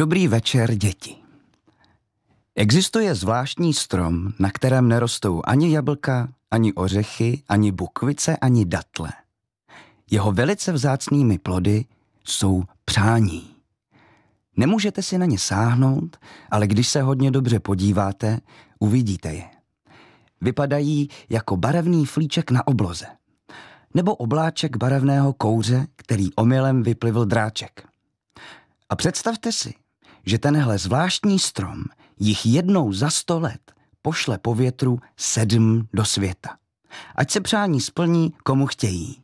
Dobrý večer, děti. Existuje zvláštní strom, na kterém nerostou ani jablka, ani ořechy, ani bukvice, ani datle. Jeho velice vzácnými plody jsou přání. Nemůžete si na ně sáhnout, ale když se hodně dobře podíváte, uvidíte je. Vypadají jako barevný flíček na obloze. Nebo obláček barevného kouře, který omylem vyplivl dráček. A představte si, že tenhle zvláštní strom jich jednou za sto let pošle po větru sedm do světa. Ať se přání splní, komu chtějí.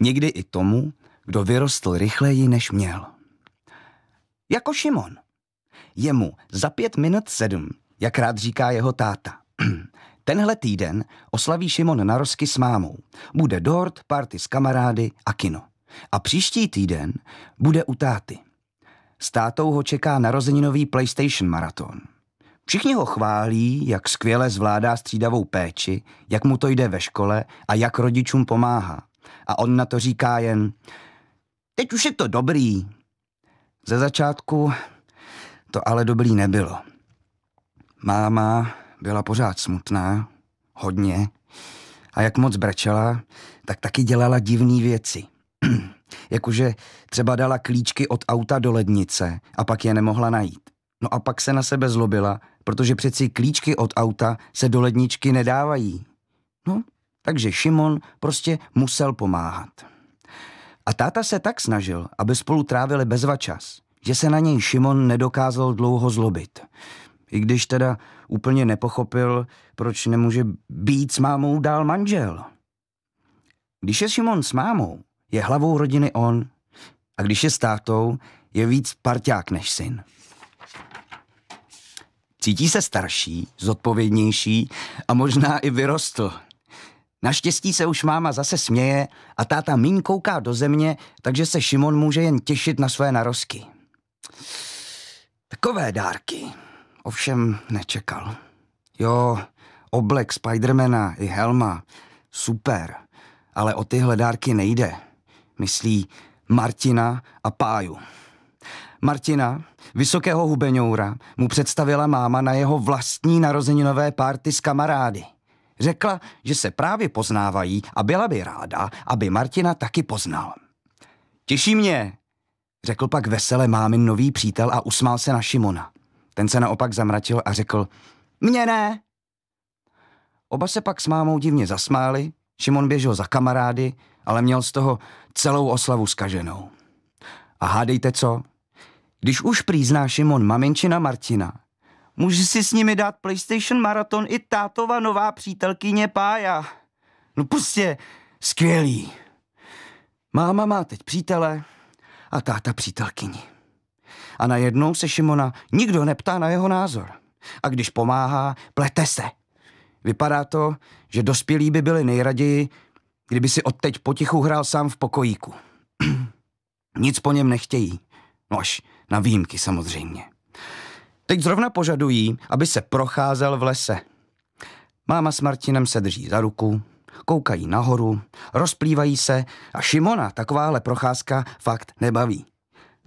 Někdy i tomu, kdo vyrostl rychleji, než měl. Jako Šimon. Jemu za pět minut sedm, jak rád říká jeho táta. Tenhle týden oslaví Šimon narozky s mámou. Bude dort, party s kamarády a kino. A příští týden bude u táty. S tátou ho čeká narozeninový PlayStation maraton. Všichni ho chválí, jak skvěle zvládá střídavou péči, jak mu to jde ve škole a jak rodičům pomáhá. A on na to říká jen, teď už je to dobrý. Ze začátku to ale dobrý nebylo. Máma byla pořád smutná, hodně, a jak moc brečela, tak taky dělala divné věci. Jakože třeba dala klíčky od auta do lednice a pak je nemohla najít. No a pak se na sebe zlobila, protože přeci klíčky od auta se do ledničky nedávají. No, takže Šimon prostě musel pomáhat. A táta se tak snažil, aby spolu trávili bezva čas, že se na něj Šimon nedokázal dlouho zlobit. I když teda úplně nepochopil, proč nemůže být s mámou dál manžel. Když je Šimon s mámou, je hlavou rodiny on a když je s tátou, je víc parťák než syn. Cítí se starší, zodpovědnější a možná i vyrostl. Naštěstí se už máma zase směje a táta míň kouká do země, takže se Šimon může jen těšit na své narosky. Takové dárky ovšem nečekal. Jo, oblek Spidermana i helma, super, ale o tyhle dárky nejde myslí Martina a Páju. Martina, vysokého hubeňoura, mu představila máma na jeho vlastní narozeninové párty s kamarády. Řekla, že se právě poznávají a byla by ráda, aby Martina taky poznal. Těší mě, řekl pak vesele mámin nový přítel a usmál se na Šimona. Ten se naopak zamračil a řekl, mně ne. Oba se pak s mámou divně zasmáli, Šimon běžel za kamarády, ale měl z toho celou oslavu skaženou. A hádejte co? Když už prý Šimon maminčina Martina, může si s nimi dát PlayStation Marathon i tátova nová přítelkyně Pája. No prostě skvělý. Máma má teď přítele a táta přítelkyni. A najednou se Šimona nikdo neptá na jeho názor. A když pomáhá, plete se. Vypadá to, že dospělí by byli nejraději, kdyby si odteď potichu hrál sám v pokojíku. Nic po něm nechtějí. No až na výjimky samozřejmě. Teď zrovna požadují, aby se procházel v lese. Máma s Martinem se drží za ruku, koukají nahoru, rozplývají se a Šimona takováhle procházka fakt nebaví.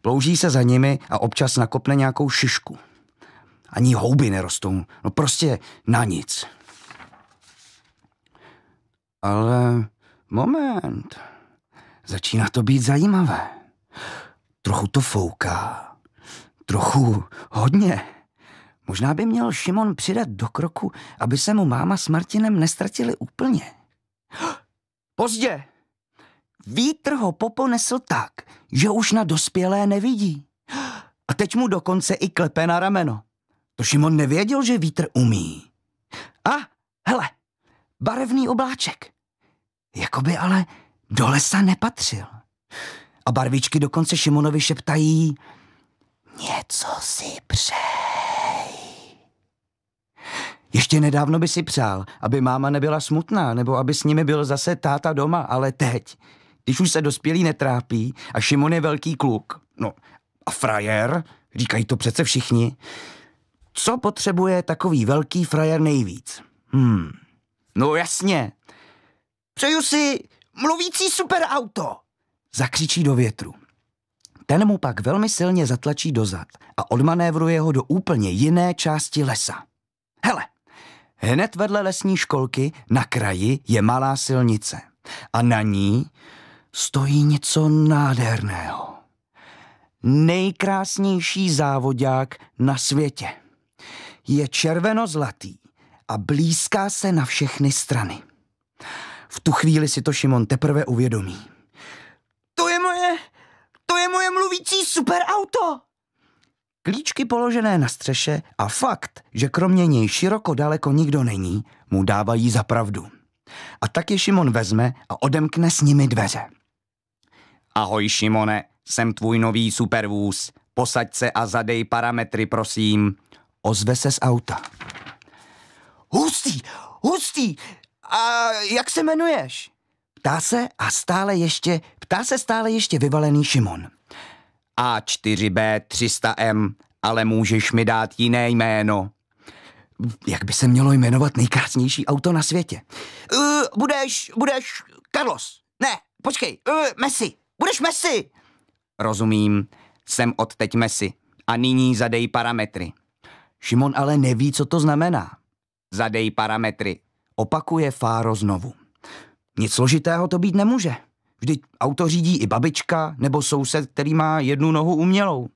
Plouží se za nimi a občas nakopne nějakou šišku. Ani houby nerostou, no prostě na nic. Ale Moment. Začíná to být zajímavé. Trochu to fouká. Trochu hodně. Možná by měl Šimon přidat do kroku, aby se mu máma s Martinem nestratili úplně. Pozdě! Vítr ho poponesl tak, že už na dospělé nevidí. A teď mu dokonce i klepe na rameno. To Šimon nevěděl, že vítr umí. A hele, barevný obláček. Jakoby ale do lesa nepatřil. A barvičky dokonce Šimonovi šeptají Něco si přej. Ještě nedávno by si přál, aby máma nebyla smutná, nebo aby s nimi byl zase táta doma, ale teď, když už se dospělí netrápí a Šimon je velký kluk, no a frajer, říkají to přece všichni, co potřebuje takový velký frajer nejvíc? Hmm, no jasně, Přeju si mluvící superauto! Zakřičí do větru. Ten mu pak velmi silně zatlačí dozad a odmanévruje ho do úplně jiné části lesa. Hele, hned vedle lesní školky na kraji je malá silnice a na ní stojí něco nádherného. Nejkrásnější závodák na světě. Je červeno-zlatý a blízká se na všechny strany tu chvíli si to Šimon teprve uvědomí. To je moje, to je moje mluvící superauto! Klíčky položené na střeše a fakt, že kromě něj široko daleko nikdo není, mu dávají za pravdu. A tak je Šimon vezme a odemkne s nimi dveře. Ahoj Šimone, jsem tvůj nový supervůz. Posaď se a zadej parametry, prosím. Ozve se z auta. Hustý, hustý, a jak se jmenuješ? Ptá se a stále ještě, ptá se stále ještě vyvalený Šimon. A4B 300M, ale můžeš mi dát jiné jméno. Jak by se mělo jmenovat nejkrásnější auto na světě? Uh, budeš, budeš Carlos. Ne, počkej, uh, Messi. Budeš Messi. Rozumím, jsem odteď Messi. A nyní zadej parametry. Šimon ale neví, co to znamená. Zadej parametry. Opakuje Fáro znovu. Nic složitého to být nemůže. Vždyť auto řídí i babička nebo soused, který má jednu nohu umělou.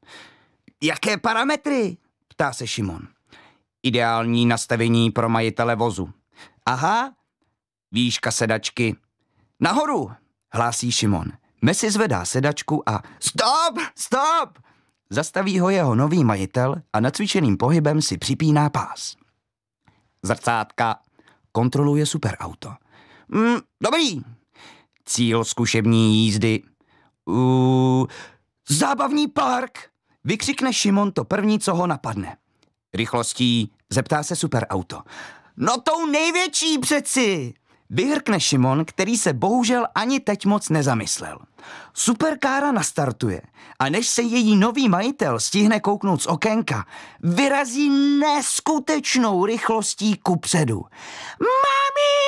Jaké parametry? Ptá se Šimon. Ideální nastavení pro majitele vozu. Aha, výška sedačky. Nahoru, hlásí Šimon. Mesi zvedá sedačku a stop, stop! Zastaví ho jeho nový majitel a nacvičeným pohybem si připíná pás. Zrcátka, Kontroluje superauto. Mm, dobrý. Cíl zkušební jízdy. Uh, zábavní park! Vykřikne Šimon to první, co ho napadne. Rychlostí zeptá se superauto. No tou největší přeci! Vyhrkne Šimon, který se bohužel ani teď moc nezamyslel. Superkára nastartuje a než se její nový majitel stihne kouknout z okénka, vyrazí neskutečnou rychlostí kupředu. Mami!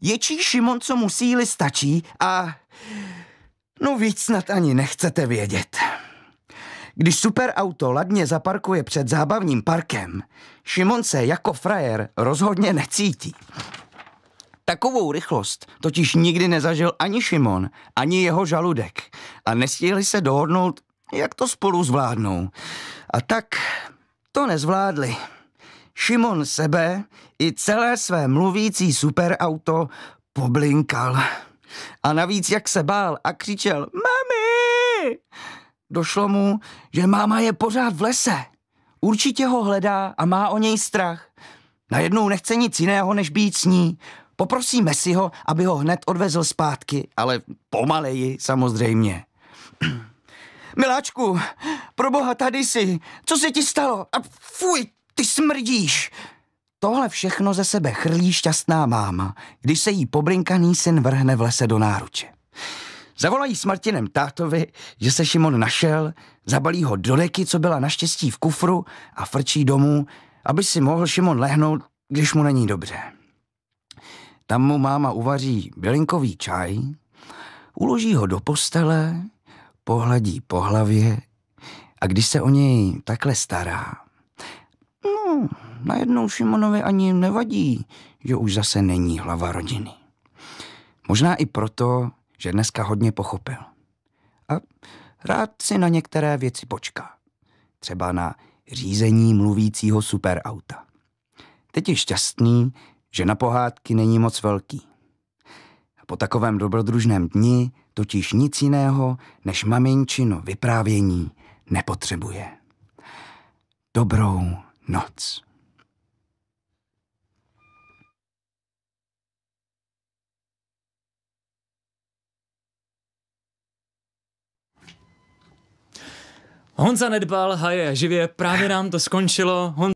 Ječí Šimon, co mu síly stačí a... No víc snad ani nechcete vědět. Když superauto ladně zaparkuje před zábavním parkem, Šimon se jako frajer rozhodně necítí. Takovou rychlost totiž nikdy nezažil ani Šimon, ani jeho žaludek a nestihli se dohodnout, jak to spolu zvládnou. A tak to nezvládli. Šimon sebe i celé své mluvící superauto poblinkal. A navíc jak se bál a křičel Mami! Došlo mu, že máma je pořád v lese. Určitě ho hledá a má o něj strach. Najednou nechce nic jiného, než být s ní. Poprosíme si ho, aby ho hned odvezl zpátky, ale pomaleji samozřejmě. Miláčku, proboha, tady jsi. Co se ti stalo? A fuj, ty smrdíš. Tohle všechno ze sebe chrlí šťastná máma, když se jí pobrinkaný syn vrhne v lese do náruče. Zavolají s Martinem tátovi, že se Šimon našel, zabalí ho do deky, co byla naštěstí v kufru a frčí domů, aby si mohl Šimon lehnout, když mu není dobře. Tam mu máma uvaří bylinkový čaj, uloží ho do postele, pohladí po hlavě a když se o něj takhle stará, no, najednou Šimonovi ani nevadí, že už zase není hlava rodiny. Možná i proto, že dneska hodně pochopil. A rád si na některé věci počká. Třeba na řízení mluvícího superauta. Teď je šťastný, že na pohádky není moc velký. Po takovém dobrodružném dni totiž nic jiného než maminčino vyprávění nepotřebuje. Dobrou noc. Honza Nedbal, haje živě, právě nám to skončilo. Honza